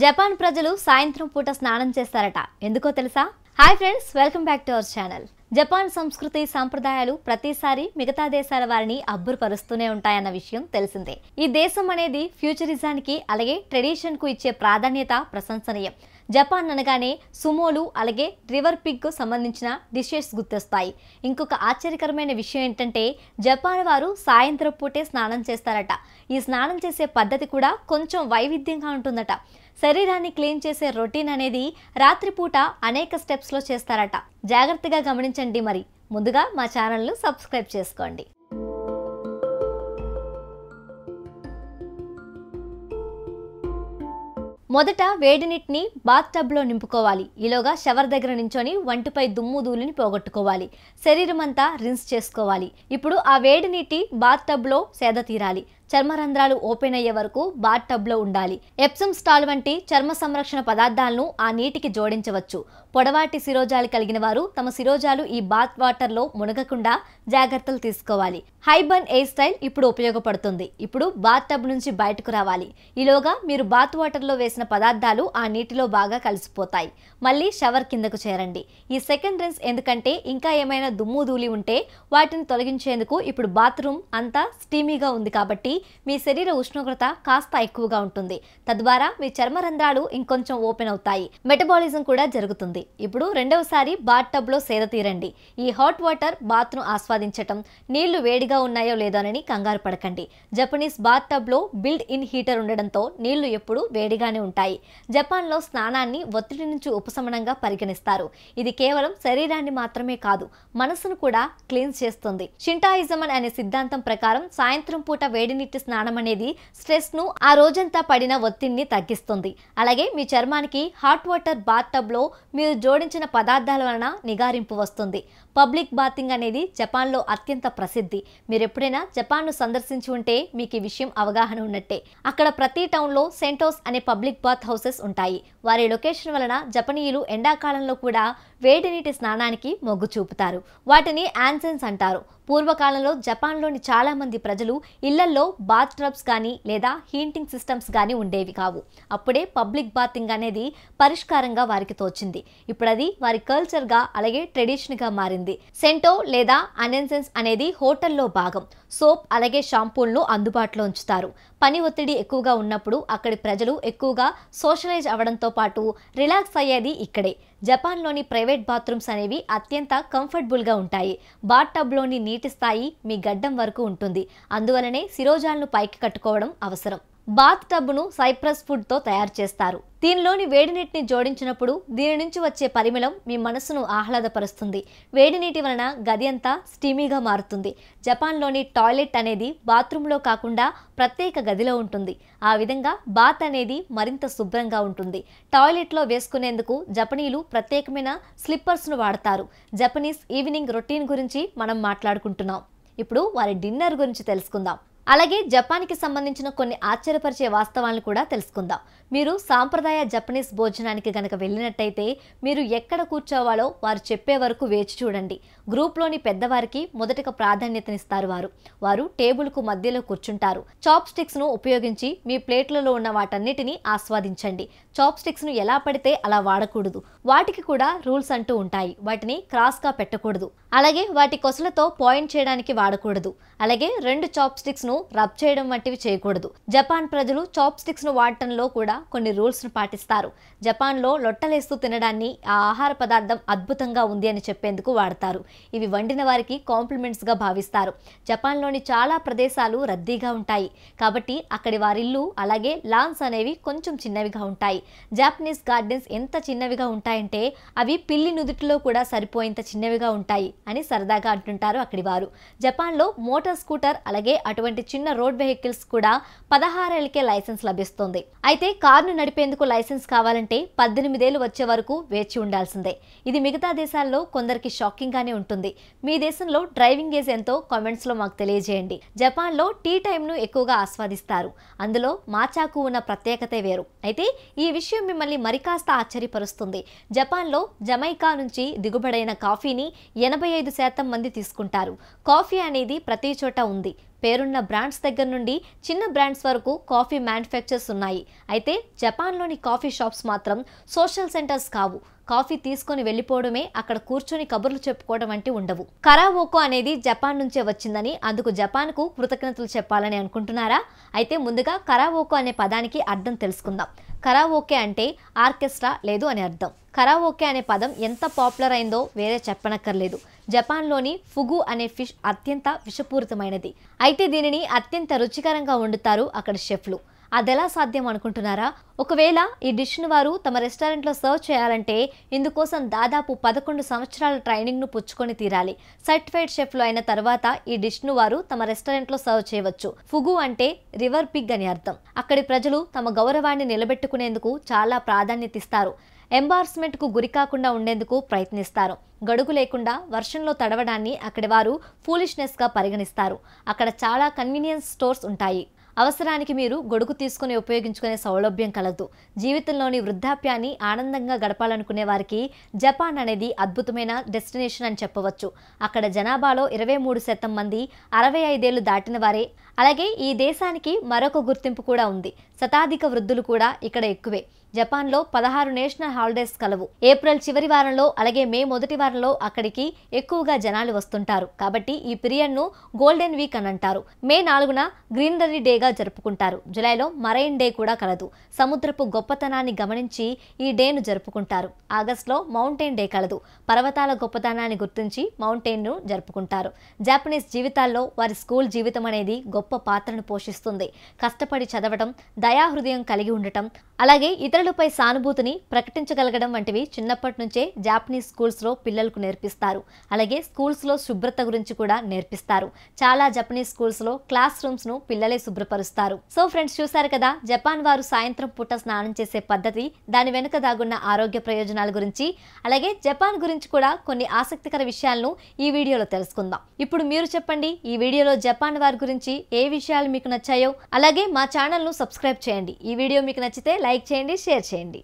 Japan ప్రజలు సాయంత్రం పూట స్నానం చేస్తారట ఎందుకో తెలుసా hi friends welcome back to our channel Japan సంస్కృతి సాంప్రదాయాలు ప్రతిసారి మిగతా దేశాల వారిని అబ్బురపరుస్తూనే ఉంటాయన్న విషయం తెలిసిందే ఈ దేశం అనేది ఫ్యూచరిజానికి అలాగే ట్రెడిషన్కు ఇచ్చే ప్రాధాన్యత ప్రశంసనీయం జపాన్ అనగానే సుమోలు అలాగే రివర్ పిగ్కు సంబంధించిన డిషెస్ గుర్తొస్తాయి ఇంకొక ఆశ్చర్యకరమైన విషయం ఏంటంటే జపాన్ వారు సాయంత్రం పూటే స్నానం చేస్తారట ఈ స్నానం చేసే పద్ధతి కూడా కొంచెం వైవిధ్యంగా ఉంటుందట శరీరాన్ని క్లీన్ చేసే రొటీన్ అనేది రాత్రిపూట అనేక స్టెప్స్లో చేస్తారట జాగ్రత్తగా గమనించండి మరి ముందుగా మా ఛానల్ను సబ్స్క్రైబ్ చేసుకోండి మొదట నీటిని బాత్ టబ్లో నింపుకోవాలి ఈలోగా షవర్ దగ్గర నించొని వంటిపై దుమ్ము ధూళిని పోగొట్టుకోవాలి శరీరం అంతా రిన్స్ చేసుకోవాలి ఇప్పుడు ఆ వేడి నీటి బాత్ టబ్లో సేద తీరాలి చర్మరంధ్రాలు ఓపెన్ అయ్యే వరకు బాత్ టబ్లో ఉండాలి ఎప్సమ్ స్టాల్ వంటి చర్మ సంరక్షణ పదార్థాలను ఆ నీటికి జోడించవచ్చు పొడవాటి శిరోజాలు కలిగిన వారు తమ శిరోజాలు ఈ బాత్ వాటర్లో మునగకుండా జాగ్రత్తలు తీసుకోవాలి హైబర్న్ ఎయిర్ స్టైల్ ఇప్పుడు ఉపయోగపడుతుంది ఇప్పుడు బాత్ టబ్ నుంచి బయటకు రావాలి ఈలోగా మీరు బాత్ వాటర్లో వేసిన పదార్థాలు ఆ నీటిలో బాగా కలిసిపోతాయి మళ్ళీ షవర్ కిందకు చేరండి ఈ సెకండ్ రిన్స్ ఎందుకంటే ఇంకా ఏమైనా దుమ్ము ధూళి ఉంటే వాటిని తొలగించేందుకు ఇప్పుడు బాత్రూమ్ అంతా స్టీమీగా ఉంది కాబట్టి మీ శరీర ఉష్ణోగ్రత కాస్త ఎక్కువగా ఉంటుంది తద్వారా మీ చర్మ రంధ్రాలు ఇంకొంచెం ఓపెన్ అవుతాయి మెటబాలిజం కూడా జరుగుతుంది ఇప్పుడు రెండవసారి బాత్ లో సేద తీరండి ఈ హాట్ వాటర్ బాత్ ను ఆస్వాదించటం నీళ్లు వేడిగా ఉన్నాయో లేదోనని కంగారు పడకండి జపనీస్ బాత్ లో బిల్డ్ ఇన్ హీటర్ ఉండడంతో నీళ్లు ఎప్పుడూ వేడిగానే ఉంటాయి జపాన్ లో స్నానాన్ని ఒత్తిడి నుంచి ఉపశమనంగా పరిగణిస్తారు ఇది కేవలం శరీరాన్ని మాత్రమే కాదు మనసును కూడా క్లీన్స్ చేస్తుంది షింటాయిజమన్ అనే సిద్ధాంతం ప్రకారం సాయంత్రం పూట వేడిని నీటి స్నానం అనేది స్ట్రెస్ను ఆ రోజంతా పడిన ఒత్తిడిని తగ్గిస్తుంది అలాగే మీ చర్మానికి హాట్ వాటర్ బాత్ మీరు జోడించిన పదార్థాల వలన నిగారింపు వస్తుంది పబ్లిక్ బాతింగ్ అనేది జపాన్లో అత్యంత ప్రసిద్ధి మీరు ఎప్పుడైనా జపాన్ను సందర్శించి ఉంటే మీకు ఈ విషయం అవగాహన ఉన్నట్టే అక్కడ ప్రతి టౌన్లో సెంటోస్ అనే పబ్లిక్ బాత్ హౌసెస్ ఉంటాయి వారి లొకేషన్ వలన జపనీయులు ఎండాకాలంలో కూడా వేడి నీటి స్నానానికి మొగ్గు చూపుతారు వాటిని యాన్సెన్స్ అంటారు పూర్వకాలంలో జపాన్లోని చాలామంది ప్రజలు ఇళ్లల్లో బాత్ టబ్స్ కానీ లేదా హీటింగ్ సిస్టమ్స్ కానీ ఉండేవి కావు అప్పుడే పబ్లిక్ బాతింగ్ అనేది పరిష్కారంగా వారికి తోచింది ఇప్పుడు అది వారి కల్చర్గా అలాగే ట్రెడిషన్గా మారింది ఉంటుంది సెంటో లేదా అనెన్సెన్స్ అనేది హోటల్లో భాగం సోప్ అలాగే షాంపూలను అందుబాటులో ఉంచుతారు పని ఒత్తిడి ఎక్కువగా ఉన్నప్పుడు అక్కడి ప్రజలు ఎక్కువగా సోషలైజ్ అవ్వడంతో పాటు రిలాక్స్ అయ్యేది ఇక్కడే జపాన్లోని ప్రైవేట్ బాత్రూమ్స్ అనేవి అత్యంత కంఫర్టబుల్గా ఉంటాయి బాత్ టబ్లోని నీటి స్థాయి మీ గడ్డం వరకు ఉంటుంది అందువలనే శిరోజాలను పైకి కట్టుకోవడం అవసరం బాత్ టబ్ను సైప్రస్ ఫుడ్తో తయారు చేస్తారు దీనిలోని వేడి నీటిని జోడించినప్పుడు దీని నుంచి వచ్చే పరిమళం మీ మనసును ఆహ్లాదపరుస్తుంది వేడి నీటి వలన గది అంతా స్టీమీగా మారుతుంది జపాన్లోని టాయిలెట్ అనేది బాత్రూంలో కాకుండా ప్రత్యేక గదిలో ఉంటుంది ఆ విధంగా బాత్ అనేది మరింత శుభ్రంగా ఉంటుంది టాయిలెట్లో వేసుకునేందుకు జపనీలు ప్రత్యేకమైన స్లిప్పర్స్ను వాడతారు జపనీస్ ఈవినింగ్ రొటీన్ గురించి మనం మాట్లాడుకుంటున్నాం ఇప్పుడు వారి డిన్నర్ గురించి తెలుసుకుందాం అలాగే జపాన్కి సంబంధించిన కొన్ని ఆశ్చర్యపరిచే వాస్తవాలను కూడా తెలుసుకుందాం మీరు సాంప్రదాయ జపనీస్ భోజనానికి గనక వెళ్ళినట్టయితే మీరు ఎక్కడ కూర్చోవాలో వారు చెప్పే వరకు వేచి చూడండి గ్రూప్లోని పెద్దవారికి మొదటగా ప్రాధాన్యతనిస్తారు వారు వారు టేబుల్కు మధ్యలో కూర్చుంటారు చాప్ స్టిక్స్ను ఉపయోగించి మీ ప్లేట్లలో ఉన్న వాటన్నిటిని ఆస్వాదించండి చాప్ స్టిక్స్ను ఎలా పడితే అలా వాడకూడదు వాటికి కూడా రూల్స్ అంటూ ఉంటాయి వాటిని క్రాస్గా పెట్టకూడదు అలాగే వాటి కొసలతో పాయింట్ చేయడానికి వాడకూడదు అలాగే రెండు చాప్ స్టిక్స్ను రబ్ చేయడం వంటివి చేయకూడదు జపాన్ ప్రజలు చాప్ స్టిక్స్ను వాడటంలో కూడా కొన్ని రూల్స్ను పాటిస్తారు జపాన్లో లొట్టలేస్తూ తినడాన్ని ఆ ఆహార పదార్థం అద్భుతంగా ఉంది అని చెప్పేందుకు వాడతారు ఇవి వండిన వారికి కాంప్లిమెంట్స్గా భావిస్తారు జపాన్లోని చాలా ప్రదేశాలు రద్దీగా ఉంటాయి కాబట్టి అక్కడి వారిల్లు అలాగే లాన్స్ అనేవి కొంచెం చిన్నవిగా ఉంటాయి జాపనీస్ గార్డెన్స్ ఎంత చిన్నవిగా ఉంటాయంటే అవి పిల్లి నుదుటిలో కూడా సరిపోయేంత చిన్నవిగా ఉంటాయి అని సరదాగా అంటుంటారు అక్కడి వారు జపాన్లో మోటార్ స్కూటర్ అలాగే అటువంటి చిన్న రోడ్ వెహికల్స్ కూడా పదహారేళ్లకే లైసెన్స్ లభిస్తుంది అయితే కారును నడిపేందుకు లైసెన్స్ కావాలంటే పద్దెనిమిదేళ్లు వచ్చే వరకు వేచి ఉండాల్సిందే ఇది మిగతా దేశాల్లో కొందరికి షాకింగ్గానే ఉంటుంది ఉంటుంది మీ దేశంలో డ్రైవింగ్ ఏజ్ ఎంతో కామెంట్స్లో మాకు తెలియజేయండి జపాన్లో టీ టైంను ఎక్కువగా ఆస్వాదిస్తారు అందులో మాచాకు ఉన్న ప్రత్యేకతే వేరు అయితే ఈ విషయం మిమ్మల్ని మరికాస్త ఆశ్చర్యపరుస్తుంది జపాన్లో జమైకా నుంచి దిగుబడైన కాఫీని ఎనభై ఐదు శాతం మంది తీసుకుంటారు కాఫీ అనేది ప్రతి చోట ఉంది పేరున్న బ్రాండ్స్ దగ్గర నుండి చిన్న బ్రాండ్స్ వరకు కాఫీ మ్యానుఫ్యాక్చర్స్ ఉన్నాయి అయితే జపాన్లోని కాఫీ షాప్స్ మాత్రం సోషల్ సెంటర్స్ కావు కాఫీ తీసుకొని వెళ్ళిపోవడమే అక్కడ కూర్చొని కబుర్లు చెప్పుకోవడం వంటి ఉండవు కరావోకో అనేది జపాన్ నుంచే వచ్చిందని అందుకు జపాన్కు కృతజ్ఞతలు చెప్పాలని అనుకుంటున్నారా అయితే ముందుగా కరావోకో అనే పదానికి అర్థం తెలుసుకుందాం కరావోకే అంటే ఆర్కెస్ట్రా లేదు అని అర్థం కరావోకే అనే పదం ఎంత పాపులర్ అయిందో వేరే చెప్పనక్కర్లేదు జపాన్లోని ఫుగు అనే ఫిష్ అత్యంత విషపూరితమైనది అయితే దీనిని అత్యంత రుచికరంగా వండుతారు అక్కడ షెఫ్లు అదెలా సాధ్యం అనుకుంటున్నారా ఒకవేళ ఈ డిష్ను వారు తమ రెస్టారెంట్లో సర్వ్ చేయాలంటే ఇందుకోసం దాదాపు పదకొండు సంవత్సరాల ట్రైనింగ్ను పుచ్చుకొని తీరాలి సర్టిఫైడ్ షెఫ్లు అయిన తర్వాత ఈ డిష్ను వారు తమ రెస్టారెంట్లో సర్వ్ చేయవచ్చు ఫుగు అంటే రివర్ పిగ్ అని అర్థం అక్కడి ప్రజలు తమ గౌరవాన్ని నిలబెట్టుకునేందుకు చాలా ప్రాధాన్యత ఇస్తారు ఎంబార్స్మెంట్కు గురికాకుండా ఉండేందుకు ప్రయత్నిస్తారు గడుగు లేకుండా వర్షంలో తడవడాన్ని అక్కడి వారు ఫూలిష్నెస్గా పరిగణిస్తారు అక్కడ చాలా కన్వీనియన్స్ స్టోర్స్ ఉంటాయి అవసరానికి మీరు గొడుగు తీసుకుని ఉపయోగించుకునే సౌలభ్యం కలదు జీవితంలోని వృద్ధాప్యాన్ని ఆనందంగా గడపాలనుకునే వారికి జపాన్ అనేది అద్భుతమైన డెస్టినేషన్ అని చెప్పవచ్చు అక్కడ జనాభాలో ఇరవై మూడు శాతం మంది అరవై ఐదేళ్లు దాటిన వారే అలాగే ఈ దేశానికి మరొక గుర్తింపు కూడా ఉంది శతాధిక వృద్ధులు కూడా ఇక్కడ ఎక్కువే జపాన్లో పదహారు నేషనల్ హాలిడేస్ కలవు ఏప్రిల్ చివరి వారంలో అలాగే మే మొదటి వారంలో అక్కడికి ఎక్కువగా జనాలు వస్తుంటారు కాబట్టి ఈ పీరియడ్ను గోల్డెన్ వీక్ అని అంటారు మే నాలుగున గ్రీనరీ డేగా జరుపుకుంటారు జులైలో మరైన్ డే కూడా కలదు సముద్రపు గొప్పతనాన్ని గమనించి ఈ డేను జరుపుకుంటారు ఆగస్టులో మౌంటైన్ డే కలదు పర్వతాల గొప్పతనాన్ని గుర్తించి మౌంటైన్ను జరుపుకుంటారు జాపనీస్ జీవితాల్లో వారి స్కూల్ జీవితం అనేది గొప్ప గొప్ప పాత్రను పోషిస్తుంది కష్టపడి చదవడం దయాహృదయం కలిగి ఉండటం అలాగే ఇతరులపై సానుభూతిని ప్రకటించగలగడం వంటివి చిన్నప్పటి నుంచే జాపనీస్ స్కూల్స్లో పిల్లలకు నేర్పిస్తారు అలాగే స్కూల్స్లో శుభ్రత గురించి కూడా నేర్పిస్తారు చాలా జపనీస్ స్కూల్స్లో క్లాస్ రూమ్స్ను పిల్లలే శుభ్రపరుస్తారు సో ఫ్రెండ్స్ చూశారు కదా జపాన్ వారు సాయంత్రం పూట స్నానం చేసే పద్ధతి దాని వెనుక దాగున్న ఆరోగ్య ప్రయోజనాల గురించి అలాగే జపాన్ గురించి కూడా కొన్ని ఆసక్తికర విషయాలను ఈ వీడియోలో తెలుసుకుందాం ఇప్పుడు మీరు చెప్పండి ఈ వీడియోలో జపాన్ వారి గురించి ఏ విషయాలు మీకు నచ్చాయో అలాగే మా ఛానల్ను సబ్స్క్రైబ్ చేయండి ఈ వీడియో మీకు నచ్చితే లైక్ చేయండి షేర్ చేయండి